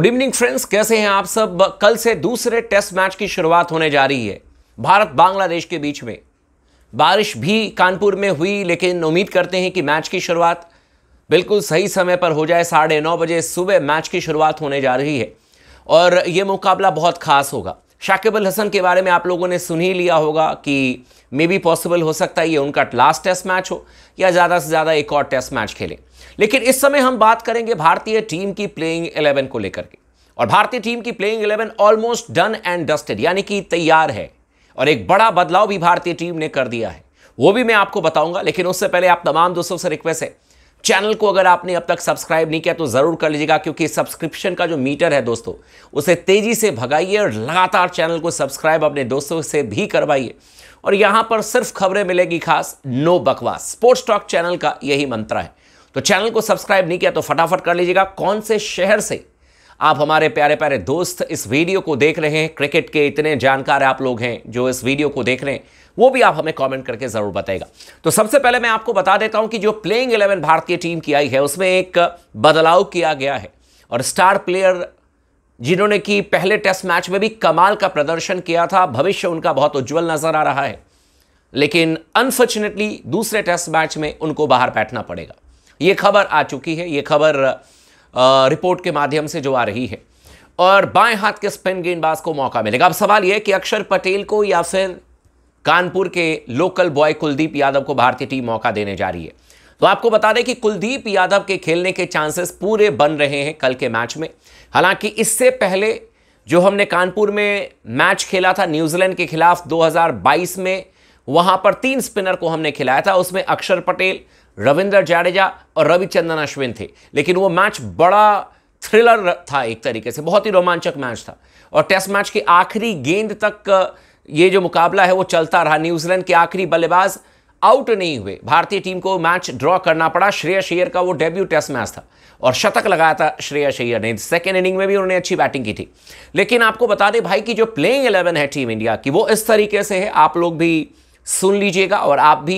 good evening friends कैसे हैं आप सब कल से दूसरे टेस्ट मैच की शुरुआत होने जा रही है भारत बांग्लादेश के बीच में बारिश भी कानपुर में हुई लेकिन उम्मीद करते हैं कि मैच की शुरुआत बिल्कुल सही समय पर हो जाए साढ़े नौ बजे सुबह मैच की शुरुआत होने जा रही है और ये मुकाबला बहुत खास होगा शाकिब अल हसन के बारे में आप लोगों ने सुन ही लिया होगा कि मे बी पॉसिबल हो सकता है ये उनका लास्ट टेस्ट मैच हो या ज़्यादा से ज़्यादा एक और टेस्ट मैच खेलें लेकिन इस समय हम बात करेंगे भारतीय टीम की प्लेइंग एलेवन को लेकर के और भारतीय टीम की playing eleven almost done and dusted यानी कि तैयार है और एक बड़ा बदलाव भी भारतीय टीम ने कर दिया है वो भी मैं आपको बताऊंगा लेकिन उससे पहले आप तमाम दोस्तों से रिक्वेस्ट है चैनल को अगर आपने अब तक सब्सक्राइब नहीं किया तो ज़रूर कर लीजिएगा क्योंकि सब्सक्रिप्शन का जो मीटर है दोस्तों उसे तेज़ी से भगाइए और लगातार चैनल को सब्सक्राइब अपने दोस्तों से भी करवाइए और यहाँ पर सिर्फ खबरें मिलेगी खास नो बकवास स्पोर्ट्स टॉक चैनल का यही मंत्र है तो चैनल को सब्सक्राइब नहीं किया तो फटाफट कर लीजिएगा कौन से शहर से आप हमारे प्यारे प्यारे दोस्त इस वीडियो को देख रहे हैं क्रिकेट के इतने जानकार आप लोग हैं जो इस वीडियो को देख रहे हैं वो भी आप हमें कमेंट करके ज़रूर बताएगा तो सबसे पहले मैं आपको बता देता हूं कि जो प्लेइंग इलेवन भारतीय टीम की आई है उसमें एक बदलाव किया गया है और स्टार प्लेयर जिन्होंने कि पहले टेस्ट मैच में भी कमाल का प्रदर्शन किया था भविष्य उनका बहुत उज्जवल नजर आ रहा है लेकिन अनफॉर्चुनेटली दूसरे टेस्ट मैच में उनको बाहर बैठना पड़ेगा ये खबर आ चुकी है ये खबर रिपोर्ट के माध्यम से जो आ रही है और बाएं हाथ के स्पिन गेंदबाज को मौका मिलेगा अब सवाल यह कि अक्षर पटेल को या फिर कानपुर के लोकल बॉय कुलदीप यादव को भारतीय टीम मौका देने जा रही है तो आपको बता दें कि कुलदीप यादव के खेलने के चांसेस पूरे बन रहे हैं कल के मैच में हालांकि इससे पहले जो हमने कानपुर में मैच खेला था न्यूजीलैंड के खिलाफ 2022 में वहां पर तीन स्पिनर को हमने खिलाया था उसमें अक्षर पटेल रविंद्र जाडेजा और रविचंदन अश्विन थे लेकिन वो मैच बड़ा थ्रिलर था एक तरीके से बहुत ही रोमांचक मैच था और टेस्ट मैच की आखिरी गेंद तक ये जो मुकाबला है वो चलता रहा न्यूजीलैंड के आखिरी बल्लेबाज आउट नहीं हुए भारतीय टीम को मैच ड्रॉ करना पड़ा श्रेय शैयर का वो डेब्यू टेस्ट मैच था और शतक लगाया था श्रेय शैयर ने सेकेंड इनिंग में भी उन्होंने अच्छी बैटिंग की थी लेकिन आपको बता दें भाई की जो प्लेइंग एलेवन है टीम इंडिया की वो इस तरीके से है आप लोग भी सुन लीजिएगा और आप भी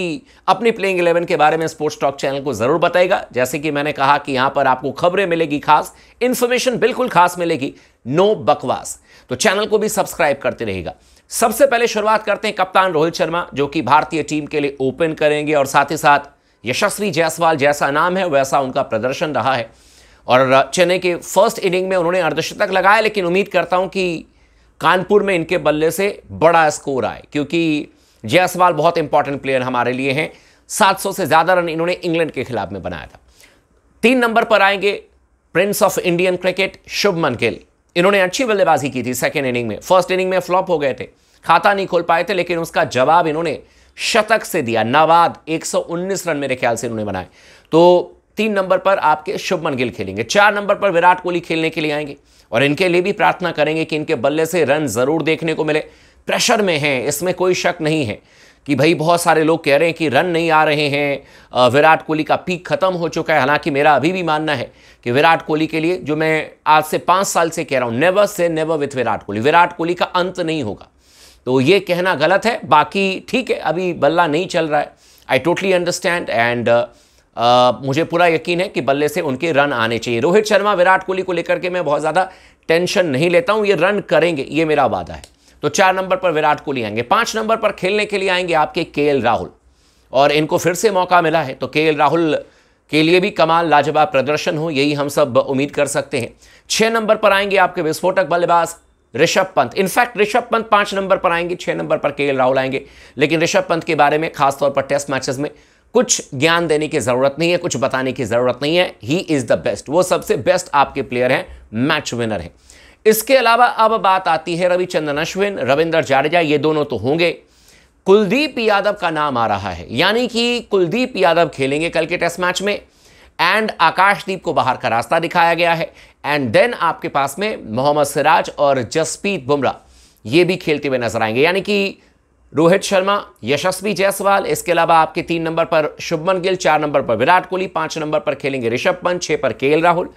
अपने प्लेइंग इलेवन के बारे में स्पोर्ट्स टॉक चैनल को ज़रूर बताएगा जैसे कि मैंने कहा कि यहां पर आपको खबरें मिलेगी खास इन्फॉर्मेशन बिल्कुल खास मिलेगी नो बकवास तो चैनल को भी सब्सक्राइब करते रहेगा सबसे पहले शुरुआत करते हैं कप्तान रोहित शर्मा जो कि भारतीय टीम के लिए ओपन करेंगे और साथ ही साथ यशस्वी जायसवाल जैसा नाम है वैसा उनका प्रदर्शन रहा है और चेन्नई के फर्स्ट इनिंग में उन्होंने अर्धशतक लगाया लेकिन उम्मीद करता हूं कि कानपुर में इनके बल्ले से बड़ा स्कोर आए क्योंकि जयसवाल बहुत इंपॉर्टेंट प्लेयर हमारे लिए हैं 700 से ज़्यादा रन इन्होंने इंग्लैंड के खिलाफ में बनाया था तीन नंबर पर आएंगे prince of Indian cricket Shubman Gill इन्होंने अच्छी बल्लेबाजी की थी सेकेंड इनिंग में फर्स्ट इनिंग में फ्लॉप हो गए थे खाता नहीं खोल पाए थे लेकिन उसका जवाब इन्होंने शतक से दिया नवाद 119 रन मेरे ख्याल से इन्होंने बनाए तो तीन नंबर पर आपके शुभमन गिल खेलेंगे चार नंबर पर विराट कोहली खेलने के लिए आएंगे और इनके लिए भी प्रार्थना करेंगे कि इनके बल्ले से रन जरूर देखने को मिले प्रेशर में हैं इसमें कोई शक नहीं है कि भाई बहुत सारे लोग कह रहे हैं कि रन नहीं आ रहे हैं विराट कोहली का पीक खत्म हो चुका है हालांकि मेरा अभी भी मानना है कि विराट कोहली के लिए जो मैं आज से पाँच साल से कह रहा हूँ never say never with Virat Kohli Virat Kohli का अंत नहीं होगा तो ये कहना गलत है बाकी ठीक है अभी बल्ला नहीं चल रहा है आई टोटली अंडरस्टैंड एंड मुझे पूरा यकीन है कि बल्ले से उनके रन आने चाहिए रोहित शर्मा विराट कोहली को लेकर के मैं बहुत ज़्यादा टेंशन नहीं लेता हूँ ये रन करेंगे ये मेरा वादा है तो चार नंबर पर विराट कोहली आएंगे पांच नंबर पर खेलने के लिए आएंगे आपके के राहुल और इनको फिर से मौका मिला है तो के राहुल के लिए भी कमाल लाजवाब प्रदर्शन हो यही हम सब उम्मीद कर सकते हैं छह नंबर पर आएंगे आपके विस्फोटक बल्लेबाज ऋषभ पंत इनफैक्ट ऋषभ पंत पांच नंबर पर आएंगे छह नंबर पर के राहुल आएंगे लेकिन ऋषभ पंत के बारे में खासतौर पर टेस्ट मैचेस में कुछ ज्ञान देने की ज़रूरत नहीं है कुछ बताने की ज़रूरत नहीं है ही इज़ द बेस्ट वो सबसे बेस्ट आपके प्लेयर हैं मैच विनर हैं इसके अलावा अब बात आती है रविचंद्रन अश्विन रविंद्र जाडेजा ये दोनों तो होंगे कुलदीप यादव का नाम आ रहा है यानी कि कुलदीप यादव खेलेंगे कल के टेस्ट मैच में एंड आकाशदीप को बाहर का रास्ता दिखाया गया है एंड देन आपके पास में मोहम्मद सिराज और जसप्रीत बुमराह ये भी खेलते हुए नजर आएंगे यानी कि रोहित शर्मा यशस्वी जायसवाल इसके अलावा आपके तीन नंबर पर शुभमन गिल चार नंबर पर विराट कोहली पांच नंबर पर खेलेंगे ऋषभ पंत छह पर के राहुल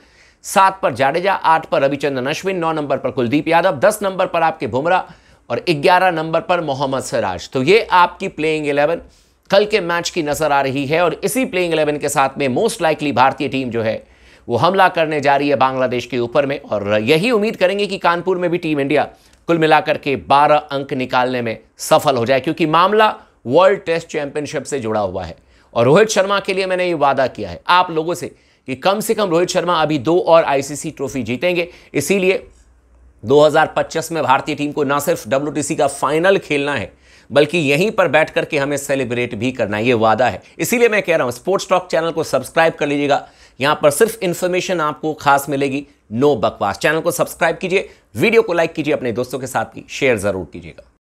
सात पर जाडेजा आठ पर रविचंद्रन अश्विन नौ नंबर पर कुलदीप यादव दस नंबर पर आपके बुमराह और ग्यारह नंबर पर मोहम्मद सराज तो ये आपकी प्लेइंग इलेवन कल के मैच की नज़र आ रही है और इसी प्लेइंग इलेवन के साथ में मोस्ट लाइकली भारतीय टीम जो है वो हमला करने जा रही है बांग्लादेश के ऊपर में और यही उम्मीद करेंगे कि कानपुर में भी टीम इंडिया कुल मिलाकर के 12 अंक निकालने में सफल हो जाए क्योंकि मामला वर्ल्ड टेस्ट चैंपियनशिप से जुड़ा हुआ है और रोहित शर्मा के लिए मैंने ये वादा किया है आप लोगों से कि कम से कम रोहित शर्मा अभी दो और आईसीसी ट्रॉफी जीतेंगे इसीलिए 2025 में भारतीय टीम को ना सिर्फ डब्ल्यू का फाइनल खेलना है बल्कि यहीं पर बैठ करके हमें सेलिब्रेट भी करना है ये वादा है इसीलिए मैं कह रहा हूँ स्पोर्ट्स टॉक चैनल को सब्सक्राइब कर लीजिएगा यहाँ पर सिर्फ इंफॉर्मेशन आपको खास मिलेगी नो बकवास चैनल को सब्सक्राइब कीजिए वीडियो को लाइक कीजिए अपने दोस्तों के साथ भी शेयर जरूर कीजिएगा